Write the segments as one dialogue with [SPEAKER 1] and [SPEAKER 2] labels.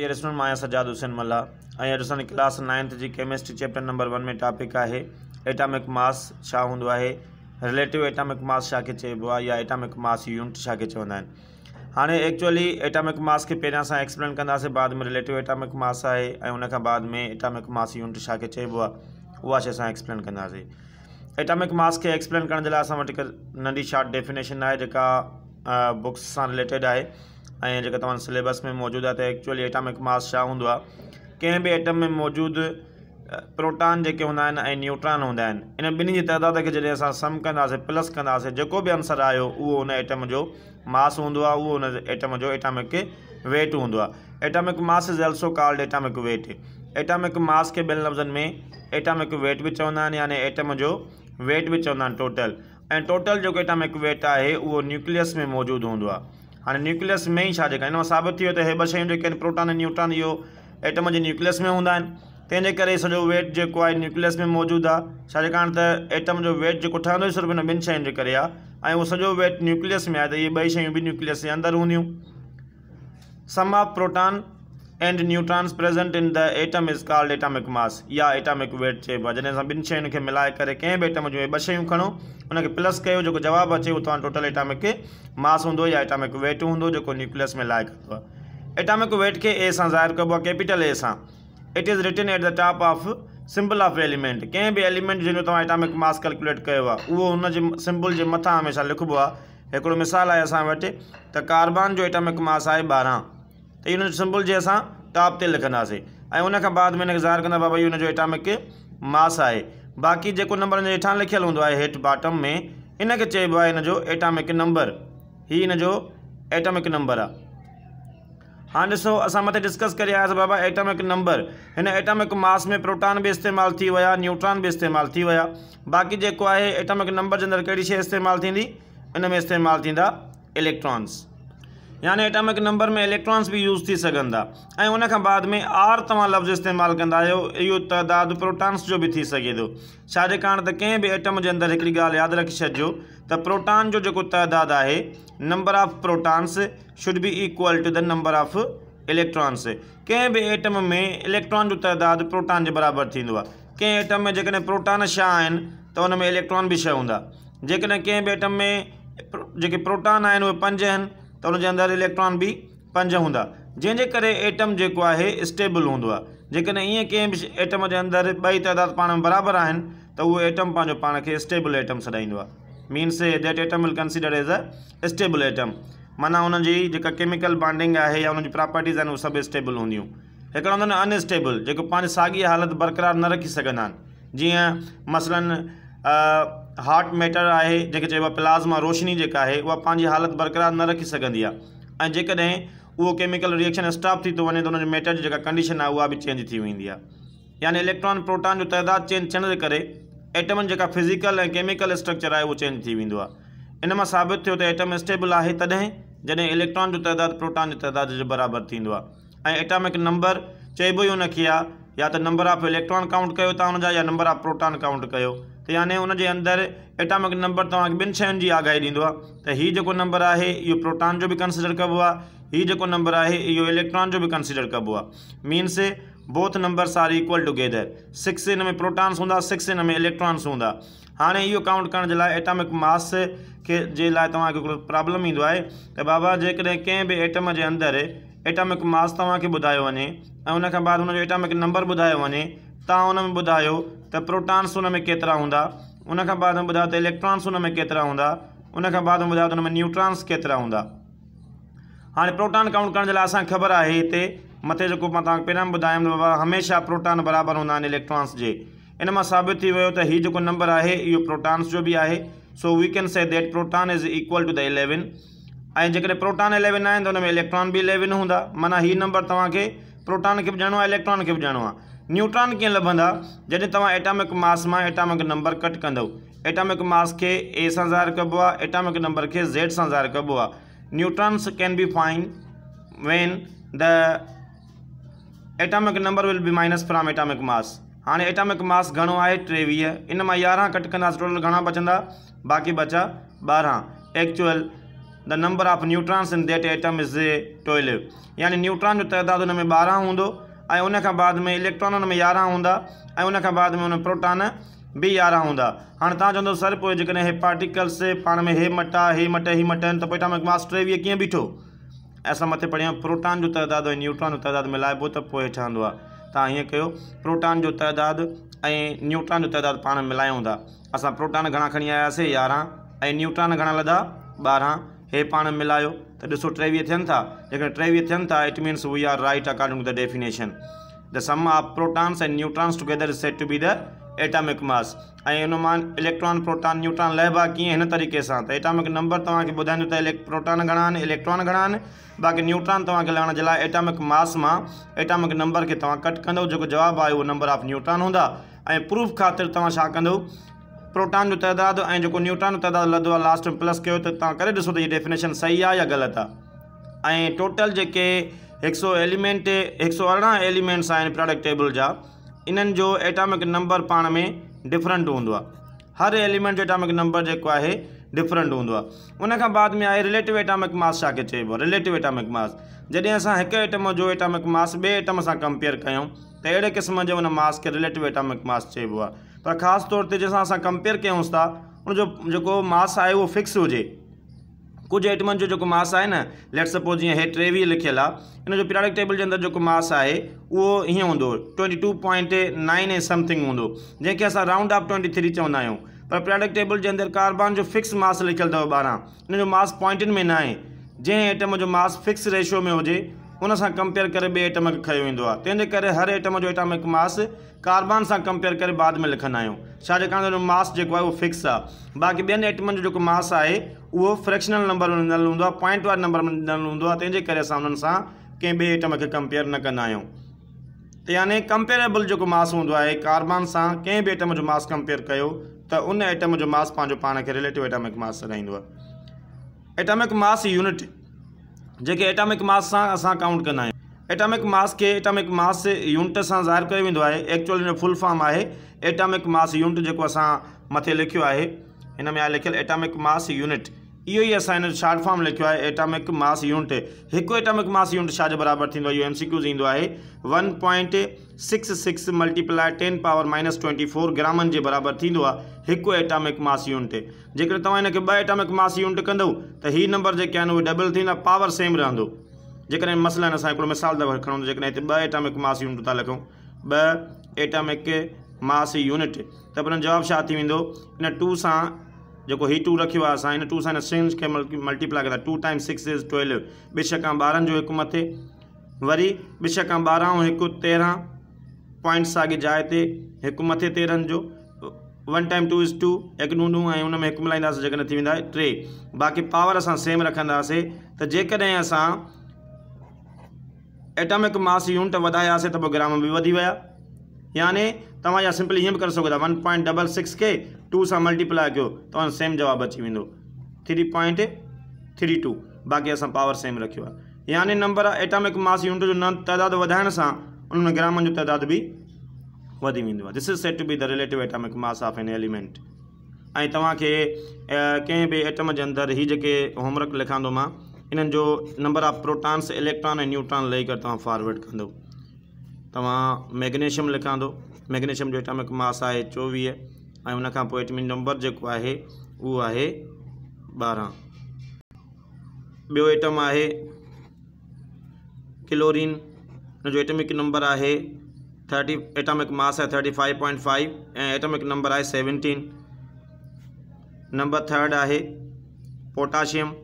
[SPEAKER 1] dear student मां आहियां सजाद हुसैन मल्ला ऐं इहो ॾिसण क्लास नाइन्थ जी कैमिस्ट्री चैप्टर नंबर वन में टॉपिक आहे एटामिक मास छा हूंदो आहे रिलेटिव एटामिक मास छा खे चइबो आहे या एटामिक मास यूनिट छाखे चवंदा आहिनि हाणे एक्चुअली एटामिक मास खे पहिरियां असां एक्सप्लेन कंदासीं बाद में रिलेटिव एटामिक मास आहे ऐं हुन बाद में एटामिक मास यूनिट छाखे चइबो आहे उहा शइ असां एक्सप्लेन कंदासीं एटामिक मास खे एक्सप्लेन करण जे लाइ असां वटि हिकु नंढी शॉट डेफिनेशन आहे जेका बुक्स सां रिलेटेड आहे ऐं जेका सिलेबस में मौजूद है त एक्चुअली एटामिक मास हों कें आहे एटम में मौजूद प्रोटान जो हूंदा आहिनि न्यूट्रॉन हूंदा इन बिन्हीं की तइदाद के जैसे असां सम कंदासीं प्लस कंदासीं जेको बि आंसर आयो उहो उन एटम जो मास हूंदो आहे उहो एटम जो एटामिक वेट हूंदो atomic mass is also called atomic weight atomic mass के ॿियनि लफ्जन में एटामिक वेट भी चवंदा आहिनि यानी एटम जो वेट भी चवंदा टोटल ए टोटल जो एटामिक वेट है वो न्यूक्लियस में मौजूद हूंदो हाँ न्यूक्लियस में ही छा जेका साबित थी तो त हे ॿ शयूं जेके न्यूट्रॉन इहो एटम जे न्यूक्लियस में हूंदा तेज तंहिंजे करे वेट जो आहे न्यूक्लियस में मौजूद आहे छाजे एटम जो वेट जेको ठहंदो ई सिर्फ़ु हिन ॿिनि शयुनि जे करे आहे ऐं वेट न्यूक्लियस में आहे त इहे ॿई शयूं बि न्यूक्लियस जे अंदरि हूंदियूं sum of and neutrons present in the atom is called atomic mass या एटॉमिक वेट चइबो आहे जॾहिं असां ॿिनि शयुनि खे मिलाए करे कंहिं बि एटम जूं ॿ शयूं खणो हुनखे प्लस कयो जेको जवाबु अचे उहो तव्हां टोटल एटॉमिक मास हूंदो या एटॉमिक वेट हूंदो जेको न्यूक्लियस में लाइक़ु आहे एटॉमिक वेट खे ए सां ज़ाहिर कबो आहे कैपिटल ए सां it is written at the top of symbol of element कंहिं बि एलिमेंट जंहिंजो तव्हां एटॉमिक मास कैलकुलेट कयो आहे उहो हुनजे सिंबल जे मथां हमेशह लिखबो आहे हिकिड़ो मिसाल आहे असां वटि त कार्बान जो एटॉमिक मास आहे ॿारहं त इन हिन सिम्पल जीअं असां टॉप ते लिखंदासीं ऐं उनखां बाद में हिनखे ज़ाहिर कंदा बाबा इहो हिन एटामिक मास आहे बाक़ी जेको नंबर हिन हेठां लिखियलु हूंदो आहे हेठि बॉटम में हिन खे चइबो आहे हिन जो एटामिक नंबर हीउ हिन जो एटामिक नंबर आहे हाणे ॾिसो असां मथे डिस्कस करे आयासीं बाबा एटामिक नंबर हिन एटामिक मास में प्रोटान बि इस्तेमालु थी विया न्यूट्रॉन बि इस्तेमालु थी विया बाक़ी जेको आहे एटामिक नंबर जे अंदरि कहिड़ी शइ इस्तेमालु थींदी इन में इस्तेमालु थींदा इलेक्ट्रॉन्स याने एटॉमिक नंबर में इलेक्ट्रॉन्स भी यूज़ थी सघंदा ऐं उनखां बाद में आर तव्हां लफ़्ज़ इस्तेमाल कंदा आहियो इहो तइदादु प्रोटान्स जो भी थी सघे थो कारण त कंहिं बि आइटम जे अंदरि हिकड़ी ॻाल्हि यादि रखी छॾिजो त प्रोटॉन जो जो तदाद है number of protons should be equal to the number of electrons कंहिं भी एटम में इलेक्ट्रॉन जो तदाद प्रोटॉन के बराबर थींदो आहे एटम में जेकॾहिं प्रोटॉन छह आहिनि त हुन इलेक्ट्रॉन भी छह हूंदा जेकॾहिं कंहिं भी एटम में जो प्रोटॉन आहिनि उहे पंज आहिनि त हुनजे अंदरि इलेक्ट्रॉन बि पंज हूंदा जंहिंजे करे एटम जेको आहे स्टेबल हूंदो आहे जेकॾहिं ईअं कंहिं बि एटम जे अंदरि ॿई तइदाद पाण में बराबरि आहिनि त उहो एटम पंहिंजो पाण खे स्टेबल एटम सॾाईंदो आहे means that atom will consider as a stable atom माना उनजी जेका केमिकल बॉन्डिंग आहे या हुनजी प्रॉपर्टीज़ आहिनि उहे सभु स्टेबल हूंदियूं हिकिड़ा हूंदा न अनस्टेबल जेको पंहिंजी साॻी हालति बरक़रार न रखी सघंदा आहिनि जीअं मसलनि हार्ट मैटर आहे जंहिंखे चइबो आहे प्लाज़मा रोशनी जेका आहे उहा पंहिंजी हालति बरक़रार न रखी सघंदी आहे ऐं जेकॾहिं उहो केमिकल रिएक्शन स्टॉप थी थो वञे त उन मैटर जी जेका कंडीशन आहे उहा बि चेंज थी वेंदी आहे यानी इलेक्ट्रॉन प्रोटॉन जो तइदादु चेंज थियण जे करे एटमनि जेका फिज़िकल ऐं केमिकल स्ट्रक्चर आहे उहो चेंज थी वेंदो आहे इन मां साबित थियो त आइटम स्टेबल आहे तॾहिं जॾहिं इलेक्ट्रॉन जो तइदादु प्रोटॉन जी तइदाद जे बराबरि थींदो आहे ऐं एटमिक नंबर चइबो ई उनखे आहे या तो नंबर ऑफ इलेक्ट्रॉन काउंट कर या नंबर ऑफ प्रोटॉन काउंट कर तो यानी उनके अंदर एटॉमिक नंबर तव्हांखे ॿिनि शयुनि जी आगाही दी तो हि जो नंबर है यो प्रोटॉन जो भी कंसिडर कबो आहे हीअ जेको नंबर है यो इलेक्ट्रॉन जो भी कंसिडर कबो आहे means both numbers are equal together six in में प्रोटॉन्स हूँ सिक्स इन में इलेक्ट्रॉन्स हूँ हाँ यो काउंट कर एटॉमिक मास के जे लाइ प्रॉब्लम ईंदो है त बाबा जेकॾहिं कंहिं बि एटम के अंदर एटॉमिक मास तव्हांखे ॿुधायो वञे ऐं उनखां बाद हुन एटॉमिक नंबर ॿुधायो वञे तव्हां में ॿुधायो त प्रोटॉन्स हुन में केतिरा हूंदा उन खां बाद ॿुधायो त इलेक्ट्रॉन्स हुन में केतिरा हूंदा उनखां बाद में ॿुधायो त हुन में न्यूट्रॉन्स केतिरा हूंदा हाणे प्रोटॉन काउंट करण जे लाइ असांखे ख़बर आहे हिते मथे जेको मां तव्हांखे पहिरियां ॿुधायमि बाबा हमेशह प्रोटॉन बराबरि हूंदा आहिनि इलेक्ट्रॉन्स जे इन मां साबित थी वियो त हीउ जेको नंबर आहे इहो प्रोटॉन्स जो बि आहे so we can say that proton is equal to the eleven ऐं जेकॾहिं प्रोटॉन इलेवन आहिनि त हुन में इलेक्ट्रॉन बि इलेवन हूंदा माना हीउ नंबर तव्हांखे प्रोटान खे बि ॼाणणो आहे इलेक्ट्रॉन खे बि ॾियणो आहे न्यूट्रॉन कीअं लभंदा जॾहिं तव्हां एटामिक मास मां एटामिक नंबर कट कंदव एटामिक मास खे ए सां ज़ाहिर कबो आहे एटामिक नंबर खे ज़ेड सां ज़ाहिर कबो आहे neutrons can be find when the atomic number will be minus from atomic mass हाणे एटामिक मास घणो आहे टेवीह इन मां यारहं कट कंदासीं टोटल घणा बचंदा बाक़ी बचा ॿारहं actual the number of neutrons in that atom is twelve यानी न्यूट्रॉन जो तादाद हुन में बारह हूंदो बाद में इलेक्ट्रॉन में यारह हूँ उन बाद में हुन प्रोटॉन भी यारह हूंदा हाँ तुम चवंदव सर पोइ जेकॾहिं हे पार्टिकल्स पा में हे मटा हे मट हे मट तो त पोइ मास बीठो अस मत मथे प्रोटॉन जो तादाद न्यूट्रॉन तादाद तइदादु तो त पोइ हे ठहंदो प्रोटॉन जो तादाद ऐं न्यूट्रॉन जो तादाद पा मिलायूं था असां प्रोटॉन घणा खी आयासीं यारह न्यूट्रॉन घड़ा लदा बारह हे पा मिलायो तो ऐसो टेवीह थियनि था जेकॾहिं टेवीह थियनि था it means we are right according to the definition the sum of protons and neutrons together set to be the atomic mass ऐं इलेक्ट्रॉन प्रोटॉन न्यूट्रॉन लहबा कीअं तरीक़े से त एटामिक नंबर तव्हांखे ॿुधाईंदो त प्रोटॉन घणा इलेक्ट्रॉन घड़ा आहिनि बाक़ी न्यूट्रॉन तव्हांखे लहण जे लाइ एटामिक मास में एटामिक नंबर के तव्हां कट कंदव जो जवाब आहे उहो नंबर ऑफ न्यूट्रॉन हूंदा ऐं प्रूफ ख़ातिर तव्हां छा प्रोटॉन जो तइदाद ऐं जेको न्यूट्रॉन जो तइदादु लधो आहे लास्ट में प्लस कयो त तव्हां करे ॾिसो त हीअ डेफिनेशन सही आहे या ग़लति आहे ऐं टोटल जेके हिकु सौ एलिमेंट हिकु सौ अरिड़हं एलिमेंट्स आहिनि प्रोडक्ट टेबल जा इन्हनि जो एटॉमिक नंबर पाण में डिफरेंट हूंदो आहे हर एलिमेंट जो एटॉमिक नंबर जेको आहे डिफरेंट हूंदो आहे उन खां बाद में आहे रिलेटिव एटॉमिक मास छा खे चइबो आहे रिलेटिव एटॉमिक मास जॾहिं असां हिकु एटम जो एटॉमिक मास ॿिए एटम सां कंपेयर कयूं त अहिड़े क़िस्म जो उन मास खे रिलेटिव एटॉमिक मास चइबो आहे पर खास तौर पर जैसा अस कंपेयर क्यों था उनजो जो मास है वो फिक्स हो कुछ आइटम जो जो मास है ना लेट सपोज जीअं हेठि टेवीह लिखियलु आहे इन जो टेबल के अंदर जो मास है वो ईअं हों twenty two point nine a something होंद जंहिंखे अस राउंड ऑफ ट्वेंटी थ्री चवंदा पर पीरियाडिक टेबल के अंदर कार्बन जो फिक्स मास लिखल अव बारह इन मास पॉइंट में ना जै आइटम जो मास फिक्स रेशो में हो उन सां कंपेयर करे ॿिए आइटम खे खयो वेंदो आहे तंहिंजे करे हर आइटम जो आइटामिक मास कार्बन सां कंपेयर करे बाद में लिखंदा आहियूं छा छाजे त मास जेको आहे उहो फ़िक्स आहे बाक़ी ॿियनि आइटमनि जो जेको मास आहे उहो फ्रैक्शनल नंबर में ॾिनल हूंदो आहे पॉइंट वारे नंबर में ॾिनल हूंदो आहे तंहिंजे करे असां हुननि सां कंहिं ॿिए आइटम खे कंपेयर न कंदा आहियूं त याने कंपेरेबल जेको मास हूंदो आहे कार्बन सां कंहिं बि आइटम जो मास कंपेयर कयो त उन आइटम जो मास पंहिंजो पाण खे रिलेटिव आइटामिक मास रहंदो आहे आइटामिक मास यूनिट जेके एटॉमिक मास सां असां काउंट कंदा आहियूं एटॉमिक मास खे एटॉमिक मास यूनिट सां ज़ाहिर कयो वेंदो आहे एक्चुअल फुल फॉर्म आहे एटॉमिक मास यूनिट जेको असां मथे लिखियो आहे हिन में आहे लिखियलु एटॉमिक मास यूनिट इहो ई असां हिन शार्ट फॉर्म लिखियो आहे एटॉमिक मास यूनिट हिकु एटॉमिक मास यूनिट छाजे बराबरि थींदो आहे इहो एम क्यूज़ ईंदो आहे one point six six multiply ten power minus twenty four ग्रामनि जे बराबरि थींदो आहे हिकु एटामिक मास यूनिट जेकॾहिं तव्हां हिनखे ॿ एटामिक मास यूनिट कंदव त हीअ नंबर जेके आहिनि उहे डबल थींदा पावर सेम रहंदो जेकॾहिं मसला आहिनि असां हिकिड़ो मिसाल त खणूं जेकॾहिं हिते ॿ एटामिक मास यूनिट था लिखूं ॿ एटॉमिक मास यूनिट त पर जवाबु छा थी वेंदो हिन टू सां जेको हीउ टू रखियो आहे असां हिन टू सां हिन सेंस खे मल्टीप्लाए कंदा two times six is twelve ॿिश खां ॿारहंनि जो हिकु मथे वरी ॿिश खां ॿारहं ऐं हिकु तेरहं पॉइंट साॻे जाइ ते हिकु मथे तेरहनि जो one time two is two हिकु नू नू ऐं हुन में हिकु मिलाईंदासीं जेकॾहिं थी वेंदा टे बाक़ी पावर असां सेम रखंदासीं त जेकॾहिं असां एटॉमिक मास यूनिट वधायासीं त पोइ ग्राम बि वधी विया यानी तव्हां इहा सिंपली हीअं बि करे वन पॉइंट डबल सिक्स के टू से मल्टीप्लाई कर तव्हां सेम जवाब अची वो थ्री पॉइंट थ्री टू बाक़ी असां पावर सेम रखियो यानी नंबर आहे एटामिक मास यूनिट जो न तादादु वधाइण सां उन्हनि जो तादादु भी वधी वेंदो this is set to be the relative atomic mass of an element ऐं कें भी बि एटम जे अंदरि हीअ जेके होमवर्क लिखा थो मां इन्हनि जो नंबर ऑफ प्रोटॉन्स इलेक्ट्रॉन ऐं न्यूट्रॉन लही करे तव्हां फॉरवर्ड कंदो तव्हां मैग्नेशियम लिखा दो मैग्नेशियम जो एटामिक मास है चौवी और उन खां नंबर जो है वो है बारह बो एटम है क्लोरीन जो एटॉमिक नंबर है थर्टी एटॉमिक मास है thirty five point five atomic atomic number है सेवनटीन नंबर थर्ड है पोटाशियम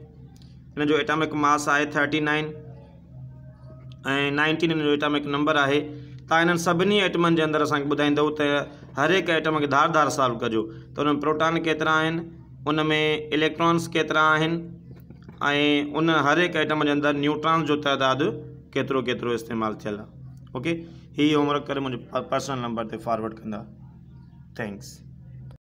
[SPEAKER 1] इन जो एटॉमिक मास है थर्टी नाइन 919 નોટામિક નંબર આહે તા ઇન સબની આટમ જ અંદર સંગ બદાઈ દો તે હર એક આટમ કે ધાર ધાર સાલ્વ કરજો તો પ્રોટોન કેતરા આહેન ઉનમે ઇલેક્ટ્રોન્સ કેતરા આહેન આય ઉન હર એક આટમ જ અંદર ન્યુટ્રોન જો તાદાદ કેતરો કેતરો ઇસ્તેમાલ થલા ઓકે હી ઓર કર મુજે પર્સનલ નંબર પર ફોરવર્ડ કરદા થેન્ક્સ